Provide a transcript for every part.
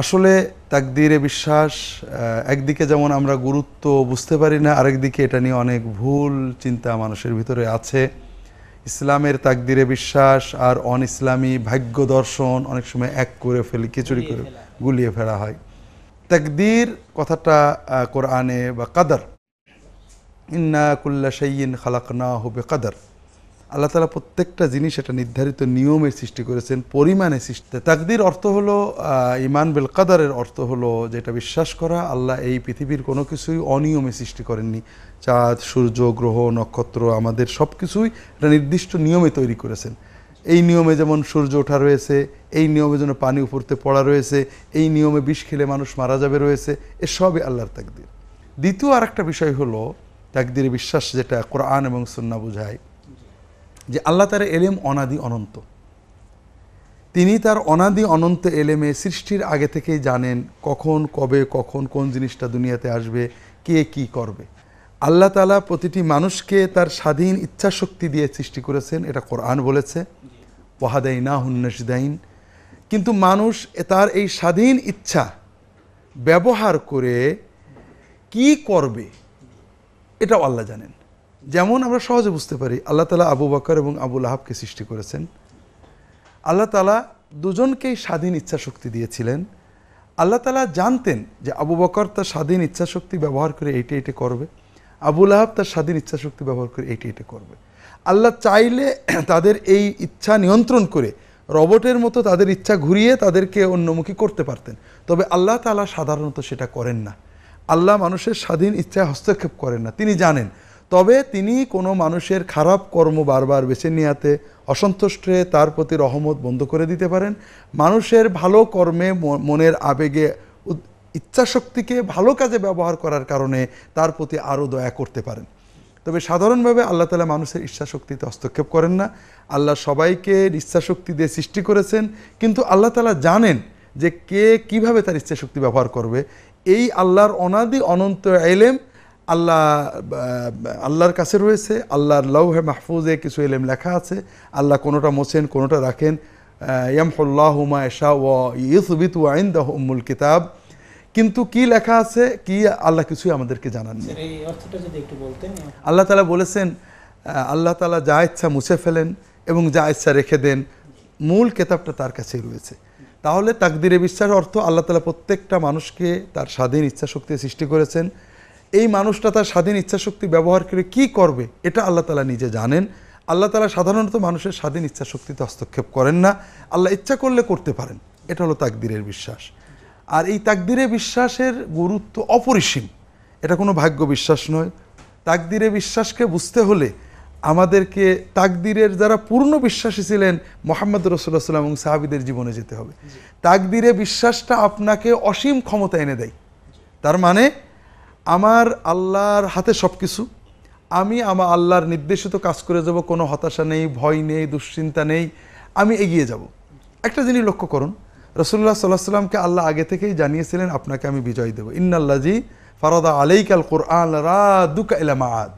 আসলে তাকদিরে বিশ্বাস একদিকে যেমন আমরা গুরুত্ব বুঝতে পারি না আরেকদিকে এটা নিয়ে অনেক ভুল চিন্তা মানুষের ভিতরে আছে ইসলামের তাকদিরে বিশ্বাস আর অন ইসলামী ভাগ্য দর্শন অনেক সময় এক করে ফেলি খিচুড়ি করে গুলিয়ে ফেলা হয় তাকদির কথাটা কোরআনে বা কাদার ইন্না কুল্লা খালাক না হবে কাদার আল্লাহ তালা প্রত্যেকটা জিনিস এটা নির্ধারিত নিয়মের সৃষ্টি করেছেন পরিমাণে সৃষ্টি তাকদির অর্থ হলো ইমান বেল কাদারের অর্থ হলো যেটা বিশ্বাস করা আল্লাহ এই পৃথিবীর কোনো কিছুই অনিয়মে সৃষ্টি করেননি চাঁদ সূর্য গ্রহ নক্ষত্র আমাদের সব কিছুই এটা নির্দিষ্ট নিয়মে তৈরি করেছেন এই নিয়মে যেমন সূর্য ওঠা রয়েছে এই নিয়মে যেন পানি উপরতে পড়া রয়েছে এই নিয়মে বিষ খেলে মানুষ মারা যাবে রয়েছে এসবই আল্লাহর তাকদির দ্বিতীয় আর একটা বিষয় হলো তাকদির বিশ্বাস যেটা কোরআন এবং সুন্না বোঝায় যে আল্লাহ তার এলেম অনাদি অনন্ত তিনি তার অনাদি অনন্ত এলেমে সৃষ্টির আগে থেকেই জানেন কখন কবে কখন কোন জিনিসটা দুনিয়াতে আসবে কে কি করবে আল্লাহ তালা প্রতিটি মানুষকে তার স্বাধীন ইচ্ছা শক্তি দিয়ে সৃষ্টি করেছেন এটা কোরআন বলেছে ওয়াহাদাইনা হুন্নসদাইন কিন্তু মানুষ তার এই স্বাধীন ইচ্ছা ব্যবহার করে কি করবে এটাও আল্লাহ জানেন যেমন আমরা সহজে বুঝতে পারি আল্লাহ তালা আবু বাকর এবং আবুল আহাবকে সৃষ্টি করেছেন আল্লাহ তালা দুজনকেই স্বাধীন ইচ্ছা শক্তি দিয়েছিলেন আল্লাহ তালা জানতেন যে আবু বকর তার স্বাধীন ইচ্ছা শক্তি ব্যবহার করে এইটা এটা করবে আবুল আহাব তার স্বাধীন ইচ্ছা শক্তি ব্যবহার করে এইটা এটা করবে আল্লাহ চাইলে তাদের এই ইচ্ছা নিয়ন্ত্রণ করে রবটের মতো তাদের ইচ্ছা ঘুরিয়ে তাদেরকে অন্যমুখী করতে পারতেন তবে আল্লাহ তালা সাধারণত সেটা করেন না আল্লাহ মানুষের স্বাধীন ইচ্ছায় হস্তক্ষেপ করেন না তিনি জানেন তবে তিনি কোনো মানুষের খারাপ কর্ম বারবার বেছে নেওয়াতে অসন্তুষ্ট হয়ে তার প্রতি রহমত বন্ধ করে দিতে পারেন মানুষের ভালো কর্মে মনের আবেগে ইচ্ছাশক্তিকে ভালো কাজে ব্যবহার করার কারণে তার প্রতি আরও দয়া করতে পারেন তবে সাধারণভাবে আল্লাহ তালা মানুষের ইচ্ছাশক্তিতে হস্তক্ষেপ করেন না আল্লাহ সবাইকে ইচ্ছাশক্তি দিয়ে সৃষ্টি করেছেন কিন্তু আল্লাহ তালা জানেন যে কে কিভাবে তার ইচ্ছাশক্তি ব্যবহার করবে এই আল্লাহর অনাদি অনন্ত এলেম আল্লাহ আল্লাহর কাছে রয়েছে আল্লাহর লৌহে মাহফুজে কিছু এলেম লেখা আছে আল্লাহ কোনোটা মোছেন কোনোটা রাখেন হুমা এশা ও ইউসবিত ওয়াইন দ্য উম্মুল কিতাব কিন্তু কি লেখা আছে কি আল্লাহ কিছুই আমাদেরকে জানাননি আল্লাহ তালা বলেছেন আল্লাহ তালা যা ইচ্ছা মুছে ফেলেন এবং যা ইচ্ছা রেখে দেন মূল কেতাবটা তার কাছেই রয়েছে তাহলে তাকদিরে বিশ্বাস অর্থ আল্লাহ তালা প্রত্যেকটা মানুষকে তার স্বাধীন ইচ্ছা শক্তি সৃষ্টি করেছেন এই মানুষটা তার স্বাধীন ইচ্ছাশক্তি ব্যবহার করে কি করবে এটা আল্লাহ তালা নিজে জানেন আল্লাহ তালা সাধারণত মানুষের স্বাধীন ইচ্ছাশক্তিতে হস্তক্ষেপ করেন না আল্লাহ ইচ্ছা করলে করতে পারেন এটা হলো তাকদিরের বিশ্বাস আর এই তাকদিরে বিশ্বাসের গুরুত্ব অপরিসীম এটা কোনো ভাগ্য বিশ্বাস নয় তাকদিরে বিশ্বাসকে বুঝতে হলে আমাদেরকে তাকদিরের যারা পূর্ণ বিশ্বাসী ছিলেন মোহাম্মদ রসুল্লাহ সাল্লাম এবং সাহাবিদের জীবনে যেতে হবে তাকদিরে বিশ্বাসটা আপনাকে অসীম ক্ষমতা এনে দেয় তার মানে আমার আল্লাহর হাতে সব কিছু আমি আমার আল্লাহর নির্দেশিত কাজ করে যাব কোনো হতাশা নেই ভয় নেই দুশ্চিন্তা নেই আমি এগিয়ে যাব একটা জিনিস লক্ষ্য করুন রসুল্লাহ সাল্লাহ সাল্লামকে আল্লাহ আগে থেকেই জানিয়েছিলেন আপনাকে আমি বিজয় দেবো ইন্নাল্লাজি ফারাদা আলাইক আল কোরআন রাদুকা ইলামা আদ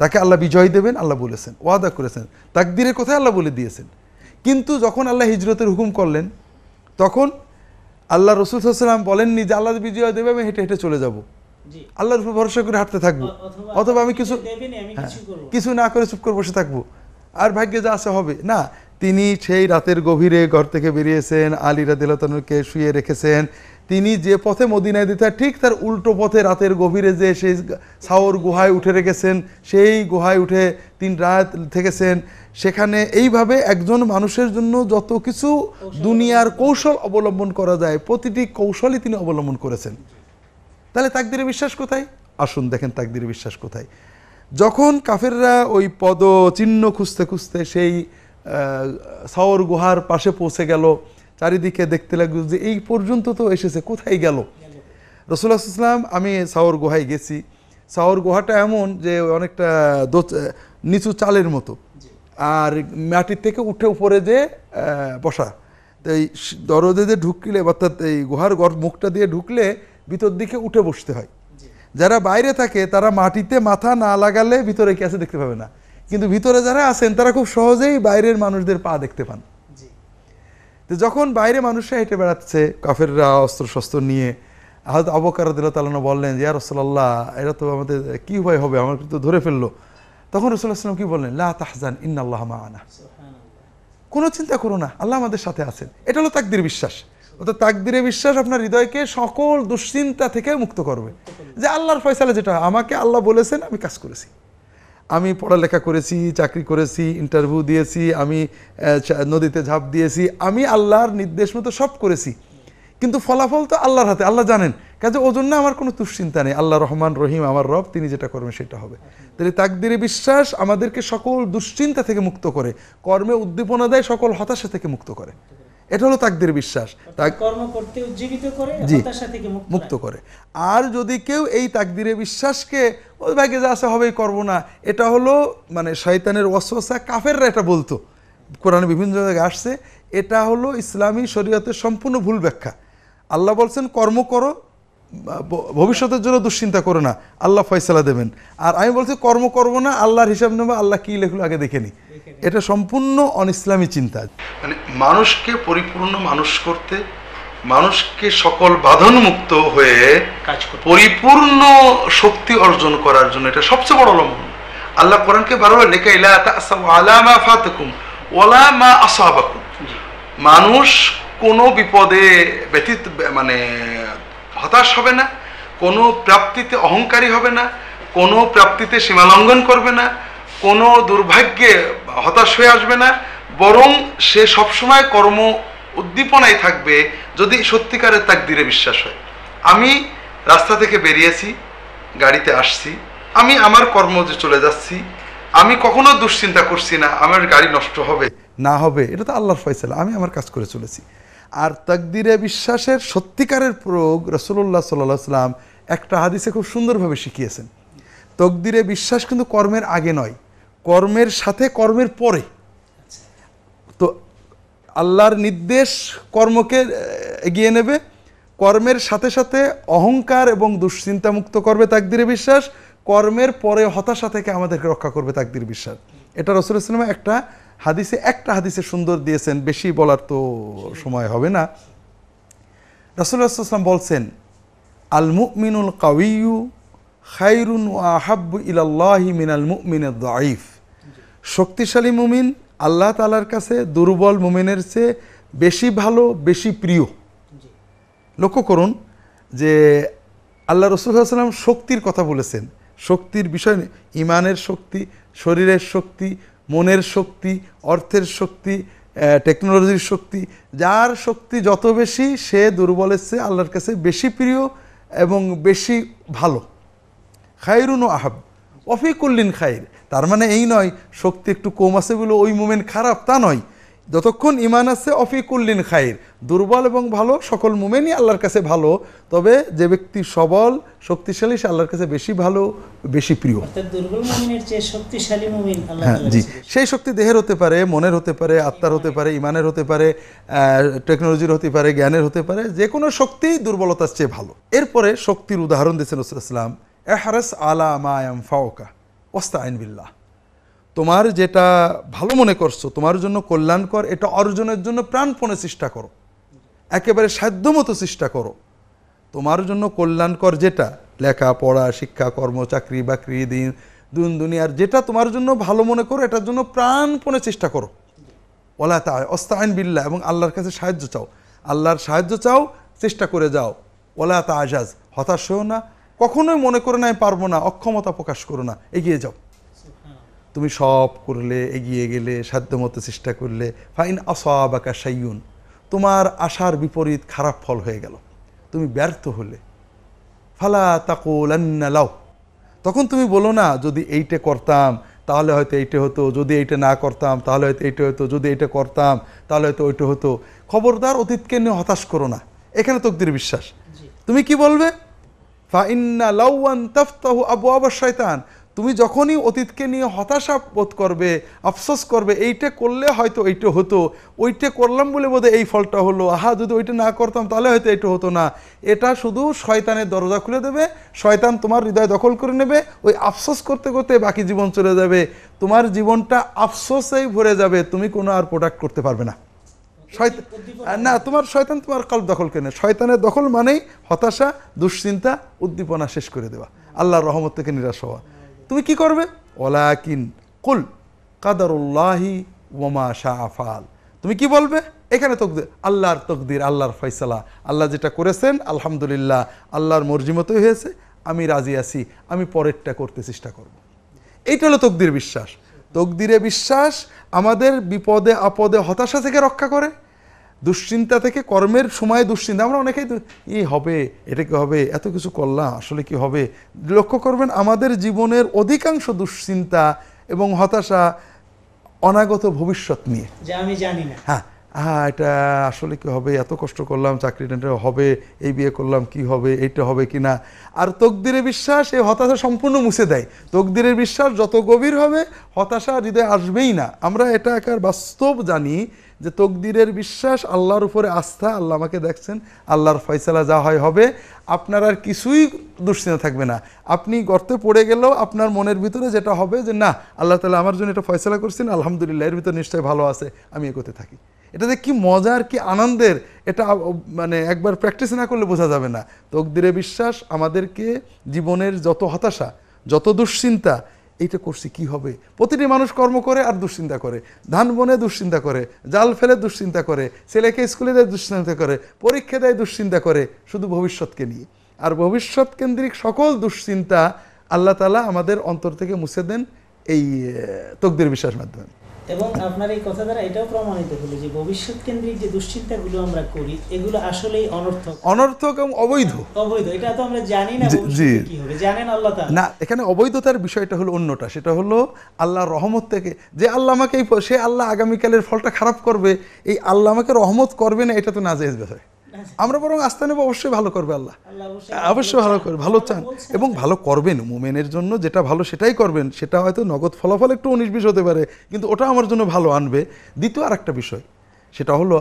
তাকে আল্লাহ বিজয় দেবেন আল্লাহ বলেছেন ওয়াদা করেছেন তাকদিরের কথায় আল্লাহ বলে দিয়েছেন কিন্তু যখন আল্লাহ হিজরতের হুকুম করলেন তখন আল্লাহ রসুল সাল্লাম বলেননি যে আল্লাহ বিজয় দেবে আমি হেঁটে হেঁটে চলে যাবো আল্লাহর উপর ভরসা করে হাঁটতে থাকবো অথবা আমি কিছু হ্যাঁ। কিছু না করে চুপ করে বসে থাকবো আর ভাগ্যে যা আছে হবে না তিনি সেই রাতের গভীরে ঘর থেকে বেরিয়েছেন আলী রাদিলতানুকে শুয়ে রেখেছেন তিনি যে পথে মদিনায় দিতে ঠিক তার উল্টো পথে রাতের গভীরে যে সেই সাওর গুহায় উঠে রেখেছেন সেই গুহায় উঠে তিন রাত থেকেছেন সেখানে এইভাবে একজন মানুষের জন্য যত কিছু দুনিয়ার কৌশল অবলম্বন করা যায় প্রতিটি কৌশলই তিনি অবলম্বন করেছেন তাহলে তাকদিরে বিশ্বাস কোথায় আসুন দেখেন তাকদিরে বিশ্বাস কোথায় যখন কাফেররা ওই পদ চিহ্ন খুঁজতে খুঁজতে সেই সাওর গুহার পাশে পৌঁছে গেল চারিদিকে দেখতে লাগলো যে এই পর্যন্ত তো এসেছে কোথায় গেল রসুল্লাহ ইসলাম আমি সাওর গুহায় গেছি সাওর গুহাটা এমন যে অনেকটা নিচু চালের মতো আর মাটির থেকে উঠে উপরে যে বসা তো এই দরজে যে ঢুকলে অর্থাৎ এই গুহার গর মুখটা দিয়ে ঢুকলে ভিতর দিকে উঠে বসতে হয় যারা বাইরে থাকে তারা মাটিতে মাথা না লাগালে ভিতরে কি আছে দেখতে পাবে না কিন্তু ভিতরে যারা আছেন তারা খুব সহজেই বাইরের মানুষদের পা দেখতে পান তো যখন বাইরে মানুষরা হেঁটে বেড়াচ্ছে কাফেররা অস্ত্র শস্ত্র নিয়ে আহত আবকার দিল্লা বললেন যে রসোল্লাহ এরা তো আমাদের কী উপায় হবে আমার তো ধরে ফেললো তখন রসুল্লাহ কি কী বললেন লা তাহজান ইন্না আল্লাহ মা আনা কোনো চিন্তা করো না আল্লাহ আমাদের সাথে আছেন এটা হলো তাকদির বিশ্বাস অর্থাৎ তাকদিরে বিশ্বাস আপনার হৃদয়কে সকল দুশ্চিন্তা থেকে মুক্ত করবে যে আল্লাহর ফয়সালা যেটা আমাকে আল্লাহ বলেছেন আমি কাজ করেছি আমি পড়ালেখা করেছি চাকরি করেছি ইন্টারভিউ দিয়েছি আমি নদীতে ঝাঁপ দিয়েছি আমি আল্লাহর নির্দেশ মতো সব করেছি কিন্তু ফলাফল তো আল্লাহর হাতে আল্লাহ জানেন কাজে ও জন্য আমার কোনো দুশ্চিন্তা নেই আল্লাহ রহমান রহিম আমার রব তিনি যেটা করবেন সেটা হবে তাহলে তাকদিরে বিশ্বাস আমাদেরকে সকল দুশ্চিন্তা থেকে মুক্ত করে কর্মে উদ্দীপনা দেয় সকল হতাশা থেকে মুক্ত করে এটা হলো তাকদের বিশ্বাস কর্ম করতে উজ্জীবিত করে হতাশা থেকে মুক্ত করে আর যদি কেউ এই তাকদিরে বিশ্বাসকে ওই ভাগে যা আছে হবেই করবো না এটা হলো মানে শয়তানের অসা কাফেররা এটা বলতো কোরআনে বিভিন্ন জায়গায় আসছে এটা হলো ইসলামী শরীয়তের সম্পূর্ণ ভুল ব্যাখ্যা আল্লাহ বলছেন কর্ম করো ভবিষ্যতের জন্য দুশ্চিন্তা করো না আল্লাহ ফয়সালা দেবেন আর আমি বলছি কর্ম করবো না আল্লাহর হিসাব নেবো আল্লাহ কী লেখলো আগে দেখে নি এটা সম্পূর্ণ অন ইসলামী চিন্তা মানে মানুষকে পরিপূর্ণ মানুষ করতে মানুষকে সকল মুক্ত হয়ে কাজ পরিপূর্ণ শক্তি অর্জন করার জন্য এটা সবচেয়ে বড় লম্বন আল্লাহ কোরআনকে বারবার লেখা ইলা আলা ফাতকুম ওলা মা আসাবাকুম মানুষ কোনো বিপদে ব্যতীত মানে হতাশ হবে না কোনো প্রাপ্তিতে অহংকারী হবে না কোনো প্রাপ্তিতে সীমালঙ্ঘন করবে না কোনো দুর্ভাগ্যে হতাশ হয়ে আসবে না বরং সে সবসময় কর্ম উদ্দীপনায় থাকবে যদি সত্যিকারের তাকদিরে বিশ্বাস হয় আমি রাস্তা থেকে বেরিয়েছি গাড়িতে আসছি আমি আমার যে চলে যাচ্ছি আমি কখনো দুশ্চিন্তা করছি না আমার গাড়ি নষ্ট হবে না হবে এটা তো আল্লাহর ফয়সালা আমি আমার কাজ করে চলেছি আর তকদিরে বিশ্বাসের সত্যিকারের প্রয়োগ রসুল্লাহ সাল্লাহ সাল্লাম একটা হাদিসে খুব সুন্দরভাবে শিখিয়েছেন তকদিরে বিশ্বাস কিন্তু কর্মের আগে নয় কর্মের সাথে কর্মের পরে তো আল্লাহর নির্দেশ কর্মকে এগিয়ে নেবে কর্মের সাথে সাথে অহংকার এবং দুশ্চিন্তা মুক্ত করবে তাকদিরে বিশ্বাস কর্মের পরে হতাশা থেকে আমাদেরকে রক্ষা করবে তাকদির বিশ্বাস এটা রসুল ইসলামে একটা হাদিসে একটা হাদিসে সুন্দর দিয়েছেন বেশি বলার তো সময় হবে না রসুল্লাহাম বলছেন আল মুকমিনুল কাউইউ খাইরুন আহাব্বু ইলাল্লাহি মিনাল মুমিন দাইফ শক্তিশালী মুমিন আল্লাহ তালার কাছে দুর্বল মুমিনের চেয়ে বেশি ভালো বেশি প্রিয় লক্ষ্য করুন যে আল্লাহ রসুল্লাহাম শক্তির কথা বলেছেন শক্তির বিষয় ইমানের শক্তি শরীরের শক্তি মনের শক্তি অর্থের শক্তি টেকনোলজির শক্তি যার শক্তি যত বেশি সে দুর্বলের চেয়ে আল্লাহর কাছে বেশি প্রিয় এবং বেশি ভালো খায়রুন আহাব অফিকুল্লিন খায়ের তার মানে এই নয় শক্তি একটু কম আছে বলে ওই মোমেন্ট খারাপ তা নয় যতক্ষণ ইমান আছে অফিকুল্লিন খাইর দুর্বল এবং ভালো সকল মুমেনই আল্লাহর কাছে ভালো তবে যে ব্যক্তি সবল শক্তিশালী সে আল্লাহর কাছে বেশি ভালো বেশি প্রিয় হ্যাঁ জি সেই শক্তি দেহের হতে পারে মনের হতে পারে আত্মার হতে পারে ইমানের হতে পারে টেকনোলজির হতে পারে জ্ঞানের হতে পারে যে কোনো শক্তি দুর্বলতার চেয়ে ভালো এরপরে শক্তির উদাহরণ দিয়েছেন নসরুল ইসলাম এহারাস আলা মা ফাওকা ওস্তা আইন বিল্লাহ তোমার যেটা ভালো মনে করছো তোমার জন্য কল্যাণকর এটা অর্জনের জন্য প্রাণপণে চেষ্টা করো একেবারে সাধ্য মতো চেষ্টা করো তোমার জন্য কল্যাণকর যেটা লেখা পড়া শিক্ষা কর্ম চাকরি বাকরি দিন দুন দুনিয়ার যেটা তোমার জন্য ভালো মনে করো এটার জন্য প্রাণপণে চেষ্টা করো ওলা তা অস্তায়ন বিল্লা এবং আল্লাহর কাছে সাহায্য চাও আল্লাহর সাহায্য চাও চেষ্টা করে যাও ওলা তা আজাজ হতাশ হও না কখনোই মনে করো না পারবো না অক্ষমতা প্রকাশ করো না এগিয়ে যাও তুমি সব করলে এগিয়ে গেলে সাধ্যমতো চেষ্টা করলে ফাইন আসাবাকা সাইয়ুন তোমার আশার বিপরীত খারাপ ফল হয়ে গেল তুমি ব্যর্থ হলে ফালা তাকুল লাও তখন তুমি বলো না যদি এইটা করতাম তাহলে হয়তো এইটা হতো যদি এইটা না করতাম তাহলে হয়তো এইটা হতো যদি এইটা করতাম তাহলে হয়তো ওইটা হতো খবরদার অতীতকে নিয়ে হতাশ করো না এখানে তকদির বিশ্বাস তুমি কি বলবে ফাইন্না লাউ তাফতাহু আবু আবার শয়তান তুমি যখনই অতীতকে নিয়ে হতাশা বোধ করবে আফসোস করবে এইটা করলে হয়তো এইটা হতো ওইটা করলাম বলে বোধহয় এই ফলটা হলো আহা যদি ওইটা না করতাম তাহলে হয়তো এটা হতো না এটা শুধু শয়তানের দরজা খুলে দেবে শয়তান তোমার হৃদয় দখল করে নেবে ওই আফসোস করতে করতে বাকি জীবন চলে যাবে তোমার জীবনটা আফসোসেই ভরে যাবে তুমি কোনো আর প্রোডাক্ট করতে পারবে না না তোমার শয়তান তোমার কাল দখল করে শয়তানের দখল মানেই হতাশা দুশ্চিন্তা উদ্দীপনা শেষ করে দেওয়া আল্লাহর রহমত থেকে নিরাশ হওয়া তুমি কি করবে ওলাকিন কুল কাদারুল্লাহি ওমা শাহ তুমি কি বলবে এখানে তকদির আল্লাহর তকদির আল্লাহর ফয়সালা আল্লাহ যেটা করেছেন আলহামদুলিল্লাহ আল্লাহর মর্জি মতোই হয়েছে আমি রাজি আছি আমি পরেরটা করতে চেষ্টা করব। এইটা হলো তকদির বিশ্বাস তকদিরে বিশ্বাস আমাদের বিপদে আপদে হতাশা থেকে রক্ষা করে দুশ্চিন্তা থেকে কর্মের সময় দুশ্চিন্তা আমরা অনেকেই ই হবে এটা কি হবে এত কিছু করলাম আসলে কি হবে লক্ষ্য করবেন আমাদের জীবনের অধিকাংশ দুশ্চিন্তা এবং হতাশা অনাগত ভবিষ্যৎ নিয়ে আমি জানি না হ্যাঁ হ্যাঁ এটা আসলে কি হবে এত কষ্ট করলাম চাকরিটা হবে এই বিয়ে করলাম কি হবে এইটা হবে কি না আর তকদিরে বিশ্বাস এই হতাশা সম্পূর্ণ মুছে দেয় তকদিরের বিশ্বাস যত গভীর হবে হতাশা হৃদয় আসবেই না আমরা এটা একার বাস্তব জানি যে তকদিরের বিশ্বাস আল্লাহর উপরে আস্থা আল্লাহ আমাকে দেখছেন আল্লাহর ফয়সালা যা হয় হবে আপনার আর কিছুই দুশ্চিন্তা থাকবে না আপনি গর্তে পড়ে গেলেও আপনার মনের ভিতরে যেটা হবে যে না আল্লাহ তালা আমার জন্য এটা ফয়সলা করছেন আলহামদুলিল্লাহ এর ভিতরে নিশ্চয়ই ভালো আছে আমি এগোতে থাকি এটাতে কি মজার কি আনন্দের এটা মানে একবার প্র্যাকটিস না করলে বোঝা যাবে না তকদিরে বিশ্বাস আমাদেরকে জীবনের যত হতাশা যত দুশ্চিন্তা এইটা করছি কি হবে প্রতিটি মানুষ কর্ম করে আর দুশ্চিন্তা করে ধান বনে দুশ্চিন্তা করে জাল ফেলে দুশ্চিন্তা করে ছেলেকে স্কুলে দেয় দুশ্চিন্তা করে পরীক্ষা দেয় দুশ্চিন্তা করে শুধু ভবিষ্যৎকে নিয়ে আর ভবিষ্যৎ কেন্দ্রিক সকল দুশ্চিন্তা আল্লাহ তালা আমাদের অন্তর থেকে মুছে দেন এই তকদির বিশ্বাস মাধ্যমে এবং আপনার এই কথা দ্বারা এটাও প্রমাণিত হলো যে ভবিষ্যৎ কেন্দ্রিক যে দুশ্চিন্তাগুলো আমরা করি এগুলো আসলেই অনর্থক অনর্থক এবং অবৈধ অবৈধ এটা তো আমরা জানি না কি হবে জানেন আল্লাহ তাআলা না এখানে অবৈধতার বিষয়টা হলো অন্যটা সেটা হলো আল্লাহর রহমত থেকে যে আল্লাহ আমাকে সে আল্লাহ আগামীকালের ফলটা খারাপ করবে এই আল্লাহ আমাকে রহমত করবে না এটা তো নাজেজ বিষয় আমরা বরং আস্থা নেব অবশ্যই ভালো করবে আল্লাহ অবশ্যই ভালো করবে ভালো চান এবং ভালো করবেন মোমেনের জন্য যেটা ভালো সেটাই করবেন সেটা হয়তো নগদ ফলাফল একটু উনিশ বিশ হতে পারে কিন্তু ওটা আমার জন্য ভালো আনবে দ্বিতীয় আর একটা বিষয় সেটা হলো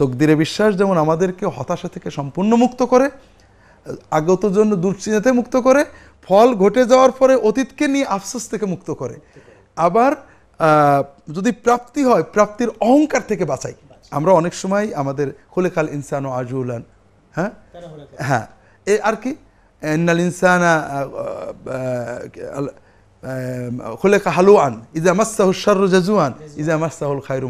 তকদিরে বিশ্বাস যেমন আমাদেরকে হতাশা থেকে সম্পূর্ণ মুক্ত করে আগত জন্য দুশ্চিন্তাতে মুক্ত করে ফল ঘটে যাওয়ার পরে অতীতকে নিয়ে আফসোস থেকে মুক্ত করে আবার যদি প্রাপ্তি হয় প্রাপ্তির অহংকার থেকে বাঁচাই আমরা অনেক সময় আমাদের খাল ইনসান ও আজুলান হ্যাঁ হ্যাঁ এ আর কি ইন্নাল ইনসানা হুলেকা হালুয়ান ইজা মাসাহ জাজুয়ান ইজা মাসাহুল খায়রু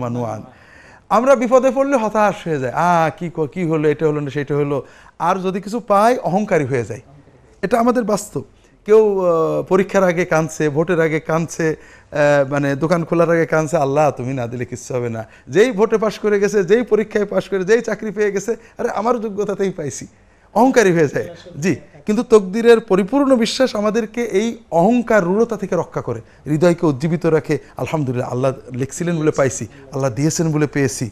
আমরা বিপদে পড়লে হতাশ হয়ে যায় আ কি কি হলো এটা হলো না সেটা হলো আর যদি কিছু পাই অহংকারী হয়ে যায় এটা আমাদের বাস্তব কেউ পরীক্ষার আগে কাঁদছে ভোটের আগে কাঁদছে মানে দোকান খোলার আগে কাঁদছে আল্লাহ তুমি না দিলে কিচ্ছু হবে না যেই ভোটে পাশ করে গেছে যেই পরীক্ষায় পাশ করে যেই চাকরি পেয়ে গেছে আরে আমার যোগ্যতাতেই পাইছি অহংকারী হয়ে যায় জি কিন্তু তকদিরের পরিপূর্ণ বিশ্বাস আমাদেরকে এই অহংকার রূঢ়তা থেকে রক্ষা করে হৃদয়কে উজ্জীবিত রাখে আলহামদুলিল্লাহ আল্লাহ লিখছিলেন বলে পাইছি আল্লাহ দিয়েছেন বলে পেয়েছি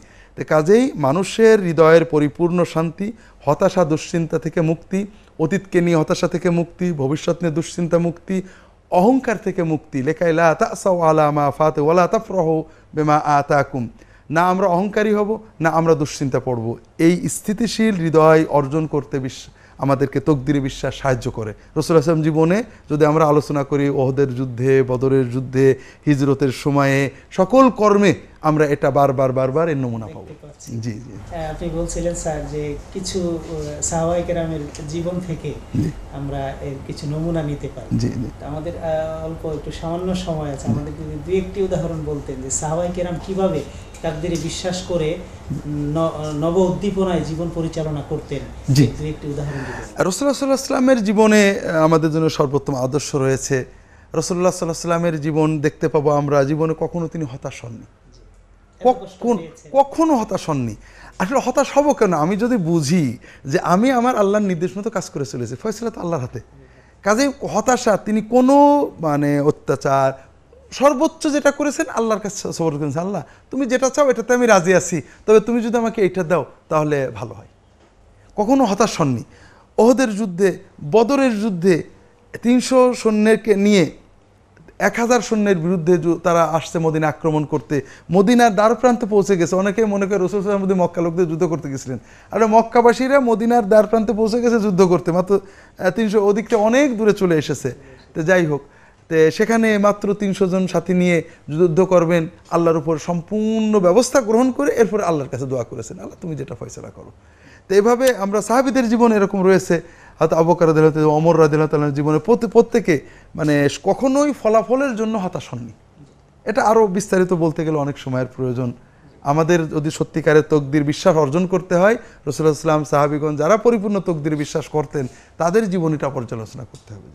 কাজেই মানুষের হৃদয়ের পরিপূর্ণ শান্তি হতাশা দুশ্চিন্তা থেকে মুক্তি অতীতকে নিয়ে হতাশা থেকে মুক্তি ভবিষ্যৎ নিয়ে দুশ্চিন্তা মুক্তি অহংকার থেকে মুক্তি লেখাইলা তাসাও আলা ফাতে ওয়ালা তাফরহ বেমা আতাকুম না আমরা অহংকারী হব না আমরা দুশ্চিন্তা পড়ব এই স্থিতিশীল হৃদয় অর্জন করতে বিশ্বাস আমাদেরকে তকদিরে বিশ্বাস সাহায্য করে রসুল আসলাম জীবনে যদি আমরা আলোচনা করি ওহদের যুদ্ধে বদরের যুদ্ধে হিজরতের সময়ে সকল কর্মে আমরা এটা বারবার বারবার এর নমুনা পাবো জি জি আপনি বলছিলেন স্যার যে কিছু সাহাবাই কেরামের জীবন থেকে আমরা এর কিছু নমুনা নিতে পারি জি জি আমাদের অল্প একটু সামান্য সময় আছে আমাদের যদি দুই একটি উদাহরণ বলতেন যে সাহাবাই কেরাম কিভাবে তাকদিরে বিশ্বাস করে নব উদ্দীপনায় জীবন পরিচালনা করতেন জি একটি উদাহরণ রসুল্লাহ সাল্লাহ সাল্লামের জীবনে আমাদের জন্য সর্বোত্তম আদর্শ রয়েছে রসুল্লাহ সাল্লাহ সাল্লামের জীবন দেখতে পাবো আমরা জীবনে কখনো তিনি হতাশ হননি কখন কখনো হতাশ হননি আসলে হতাশ হবো কেন আমি যদি বুঝি যে আমি আমার আল্লাহর নির্দেশ মতো কাজ করে চলেছি ফয়সলা তো আল্লাহর হাতে কাজে হতাশা তিনি কোনো মানে অত্যাচার সর্বোচ্চ যেটা করেছেন আল্লাহর কাছে সবর করেছেন আল্লাহ তুমি যেটা চাও এটাতে আমি রাজি আছি তবে তুমি যদি আমাকে এটা দাও তাহলে ভালো হয় কখনো হতাশ হননি ওহদের যুদ্ধে বদরের যুদ্ধে তিনশো সৈন্যকে নিয়ে এক হাজার সৈন্যের বিরুদ্ধে তারা আসছে মদিনা আক্রমণ করতে মদিনার দ্বার প্রান্তে পৌঁছে গেছে অনেকে মনে করে রসুল মধ্যে মক্কা লোকদের যুদ্ধ করতে গেছিলেন আর মক্কাবাসীরা মদিনার দ্বার প্রান্তে পৌঁছে গেছে যুদ্ধ করতে মাত্র তিনশো ওদিকটা অনেক দূরে চলে এসেছে তো যাই হোক তে সেখানে মাত্র তিনশো জন সাথী নিয়ে যুদ্ধ করবেন আল্লাহর উপর সম্পূর্ণ ব্যবস্থা গ্রহণ করে এরপর আল্লাহর কাছে দোয়া করেছেন আল্লাহ তুমি যেটা ফয়সলা করো তো এভাবে আমরা সাহাবিদের জীবন এরকম রয়েছে হয়তো আবকার দিল্লাতে অমর রাদিল্লাহ জীবনে প্রত্যেকে মানে কখনোই ফলাফলের জন্য হতাশ হননি এটা আরও বিস্তারিত বলতে গেলে অনেক সময়ের প্রয়োজন আমাদের যদি সত্যিকারের তকদির বিশ্বাস অর্জন করতে হয় রসুল্লাহ ইসলাম সাহাবিগঞ্জ যারা পরিপূর্ণ তকদির বিশ্বাস করতেন তাদের জীবনীটা পর্যালোচনা করতে হবে